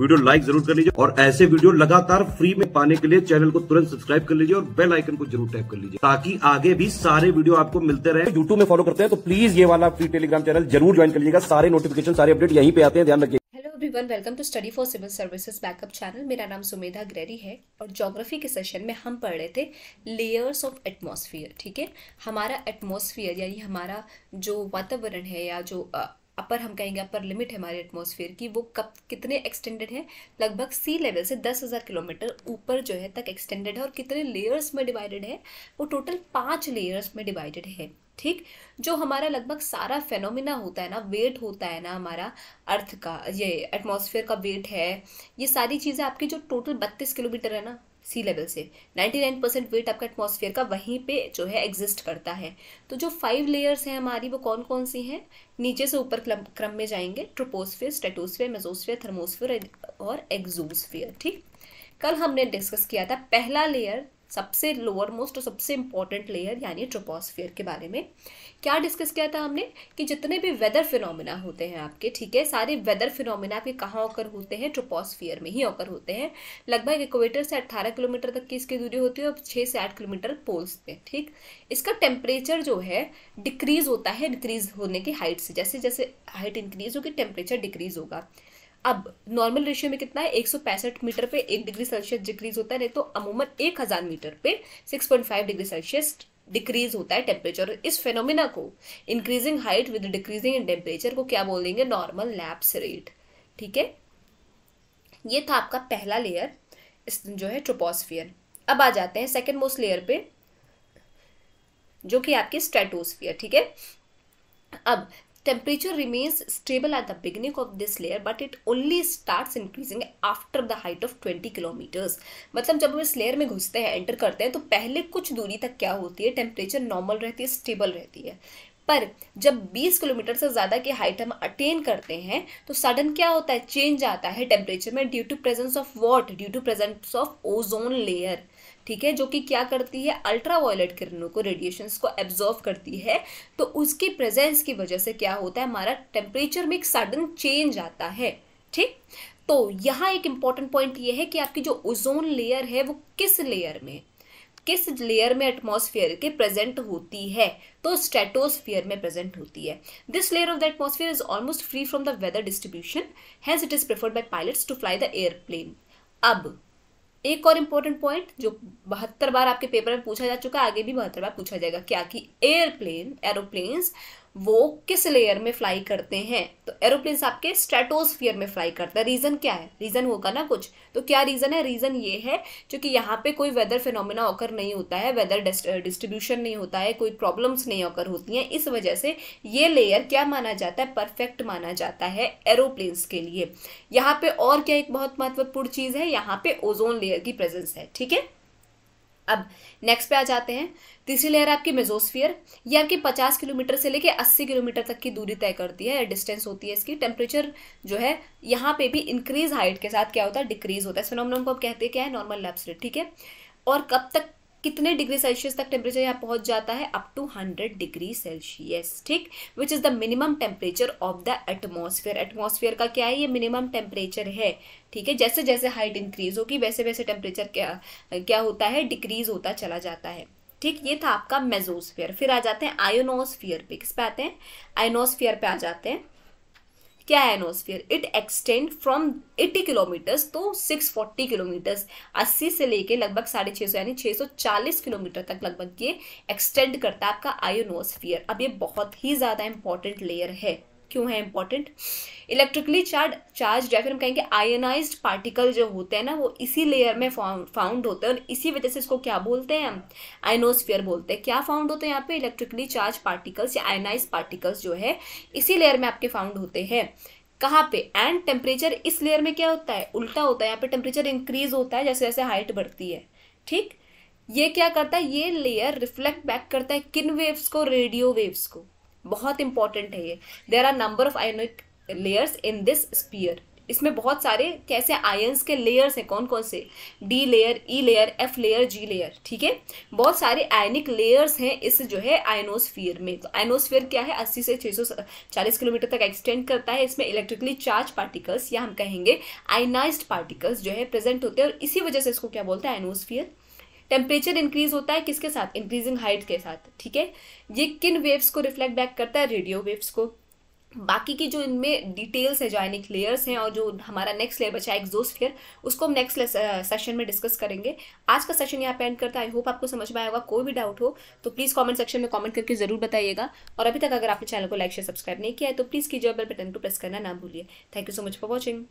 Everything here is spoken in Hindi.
वीडियो लाइक जरूर कर लीजिए और ऐसे वीडियो लगातार फ्री में पाने के लिए चैनल को तुरंत सब्सक्राइब कर लीजिए और बेल आइकन को जरूर टैप कर लीजिए ताकि आगे भी सारे वीडियो आपको मिलते रहे यूट्यूब में फॉलो करते हैं तो प्लीज ये वाला फ्री टेलीग्राम चैनल जरूर ज्वाइन कर लीजिएगा सारे नोटिफिकेशन सारे अपडेट यहीं पे आते हैं ध्यान रखिए everyone welcome to study for civil services backup channel मेरा नाम सुमेधा ग्रेरी है और ज्योग्राफी के सेशन में हम पढ़ रहे थे लेयर्स ऑफ एटमॉस्फेयर ठीक है हमारा एटमॉस्फेयर यानी हमारा जो वातावरण है या जो अपर हम कहेंगे अपर लिमिट है हमारे एटमोसफेयर की वो कब कितने एक्सटेंडेड है लगभग सी लेवल से दस हज़ार किलोमीटर ऊपर जो है तक एक्सटेंडेड है और कितने लेयर्स में डिवाइडेड है वो टोटल पाँच लेयर्स में डिवाइडेड है ठीक जो हमारा लगभग सारा फेनोमिना होता है ना वेट होता है ना हमारा अर्थ का ये एटमॉस्फेयर का वेट है ये सारी चीज़ें आपकी जो टोटल बत्तीस किलोमीटर है ना सी लेवल से 99 परसेंट वेट आपका एटमॉस्फेयर का वहीं पे जो है एग्जिस्ट करता है तो जो फाइव लेयर्स हैं हमारी वो कौन कौन सी हैं नीचे से ऊपर क्रम में जाएंगे ट्रोपोस्फेयर स्टेटोस्फेयर मेजोस्फेयर थर्मोस्फेयर और एग्जोस्फेयर ठीक कल हमने डिस्कस किया था पहला लेयर सबसे लोअर मोस्ट और सबसे इंपॉर्टेंट लेयर यानी ट्रोपोस्फियर के बारे में क्या डिस्कस किया था हमने कि जितने भी वेदर फिनोमिना होते हैं आपके ठीक है सारे वेदर फिनोमिना आपके कहाँ होकर होते हैं ट्रोपोस्फियर में ही होकर होते हैं लगभग इक्वेटर से अट्ठारह किलोमीटर तक की इसकी दूरी होती है और छः से आठ किलोमीटर पोल्स पे ठीक इसका टेम्परेचर जो है डिक्रीज होता है डिक्रीज होने की हाइट से जैसे जैसे हाइट इंक्रीज होगी टेम्परेचर डिक्रीज होगा अब नॉर्मल रेशियो में कितना है एक मीटर पे एक डिग्री सेल्सियस डिक्रीज होता है नहीं तो अमूमन एक हज़ार मीटर पे 6.5 डिग्री सेल्सियस डिक्रीज होता है टेम्परेचर इस फेनोमिना को increasing height with decreasing in temperature को क्या बोलेंगे नॉर्मल लैप्स रेट ठीक है ये था आपका पहला लेयर जो है ट्रोपोस्फियर अब आ जाते हैं सेकेंड मोस्ट लेयर पे जो कि आपकी स्ट्रेटोस्फियर ठीक है अब Temperature remains stable at the beginning of this layer but it only starts increasing after the height of 20 kilometers. मतलब जब हम इस लेयर में घुसते हैं एंटर करते हैं तो पहले कुछ दूरी तक क्या होती है टेम्परेचर नॉर्मल रहती है स्टेबल रहती है पर जब 20 किलोमीटर से ज़्यादा की हाइट हम अटेन करते हैं तो सडन क्या होता है चेंज आता है टेम्परेचर में due to presence of what due to presence of ozone layer ठीक है जो कि क्या करती है अल्ट्रा वायलेट किरणों को रेडिएशन को एब्जॉर्व करती है तो उसकी प्रेजेंस की वजह से क्या होता है हमारा टेम्परेचर में एक सडन चेंज आता है ठीक तो यहाँ एक इंपॉर्टेंट पॉइंट ये है कि आपकी जो ओजोन लेयर है वो किस लेयर में किस लेयर में एटमॉस्फेयर के प्रेजेंट होती है तो स्ट्रेटोस्फीयर में प्रेजेंट होती है this layer of the atmosphere is almost free from the weather distribution has it is preferred by pilots to fly the aeroplane अब एक और इम्पोर्टेंट पॉइंट जो बहत्तर बार आपके पेपर में पूछा जा चुका है आगे भी बहत्तर बार पूछा जाएगा क्या कि एयरप्लेन एरोप्लेन्स वो किस लेयर में फ्लाई करते हैं तो एरोप्लेन्स आपके स्ट्रेटोस्फियर में फ्लाई करता है रीज़न क्या है रीज़न होगा ना कुछ तो क्या रीज़न है रीज़न ये है क्योंकि यहाँ पे कोई वेदर फिनोमिना ऑकर नहीं होता है वेदर डिस्ट्रीब्यूशन नहीं होता है कोई प्रॉब्लम्स नहीं ऑकर होती हैं इस वजह से ये लेयर क्या माना जाता है परफेक्ट माना जाता है एरोप्लेन्स के लिए यहाँ पे और क्या एक बहुत महत्वपूर्ण चीज़ है यहाँ पे ओजोन लेयर की प्रेजेंस है ठीक है अब नेक्स्ट पे आ जाते हैं तीसरी लेयर आपकी मेजोस्फियर ये आपकी 50 किलोमीटर से लेके 80 किलोमीटर तक की दूरी तय करती है डिस्टेंस होती है इसकी टेम्परेचर जो है यहाँ पे भी इंक्रीज हाइट के साथ क्या होता है डिक्रीज होता है इस फिनोमिनन को आप कहते हैं क्या है नॉर्मल लैप्स ठीक है और कब तक कितने डिग्री सेल्सियस तक टेम्परेचर यहाँ पहुँच जाता है up to hundred degree Celsius ठीक which is the minimum temperature of the atmosphere atmosphere का क्या है ये मिनिमम टेम्परेचर है ठीक है जैसे जैसे हाइट इंक्रीज होगी वैसे वैसे टेम्परेचर क्या क्या होता है डिक्रीज होता चला जाता है ठीक ये था आपका मेजोस्फियर फिर आ जाते हैं आयोनोस्फियर पे किस पे आते हैं आयोनोस्फियर पे आ जाते हैं क्या है ionosphere it extend from 80 kilometres to 640 kilometres 80 से लेके लगभग साढ़े छः सौ यानी 640 किलोमीटर तक लगभग ये एक्सटेंड करता है आपका आयोनोस्फियर अब ये बहुत ही ज़्यादा इंपॉर्टेंट लेयर है क्यों है इंपॉर्टेंट इलेक्ट्रिकली चार्ज चार्ज या फिर हम कहेंगे आयनाइज पार्टिकल जो होते हैं ना वो इसी लेयर में फाउंड होते हैं और इसी वजह से इसको क्या बोलते हैं हम आइनोस्फियर बोलते हैं क्या फाउंड होते हैं यहाँ पे इलेक्ट्रिकली चार्ज पार्टिकल्स या आयनाइज पार्टिकल्स जो है इसी लेयर में आपके फाउंड होते हैं कहाँ पे एंड टेम्परेचर इस लेयर में क्या होता है उल्टा होता है यहाँ पे टेम्परेचर इंक्रीज होता है जैसे जैसे हाइट बढ़ती है ठीक ये क्या करता है ये लेयर रिफ्लेक्ट बैक करता है किन वेव्स को रेडियो वेव्स को बहुत इंपॉर्टेंट है ये there are number of ionic layers in this sphere इसमें बहुत सारे कैसे आयंस के लेयर्स हैं कौन कौन से D layer E layer F layer G layer ठीक है बहुत सारे आयनिक लेयर्स हैं इस जो है आयनोस्फीयर में तो आयनोस्फीयर क्या है 80 से 640 किलोमीटर तक एक्सटेंड करता है इसमें इलेक्ट्रिकली चार्ज पार्टिकल्स या हम कहेंगे आयनाइज्ड पार्टिकल्स जो है प्रेजेंट होते हैं और इसी वजह से इसको क्या बोलते हैं आयनोस्फीयर टेम्परेचर इंक्रीज होता है किसके साथ इंक्रीजिंग हाइट के साथ ठीक है ये किन वेव्स को रिफ्लेक्ट बैक करता है रेडियो वेव्स को बाकी की जो इनमें डिटेल्स है जो लेयर्स हैं और जो हमारा नेक्स्ट लेयर बचा है एग्जोस्फेयर उसको हम नेक्स्ट सेशन में डिस्कस करेंगे आज का सेशन यहाँ पे एंड करता है आई होप आपको समझ में आया होगा कोई भी डाउट हो तो प्लीज़ कमेंट सेक्शन में कमेंट करके जरूर बताइएगा और अभी तक अगर आपने चैनल को लाइक शेयर सब्सक्राइब नहीं किया है तो प्लीज़ कीजिए बेल बटन को प्रेस करना ना भूलिए thank you so much for watching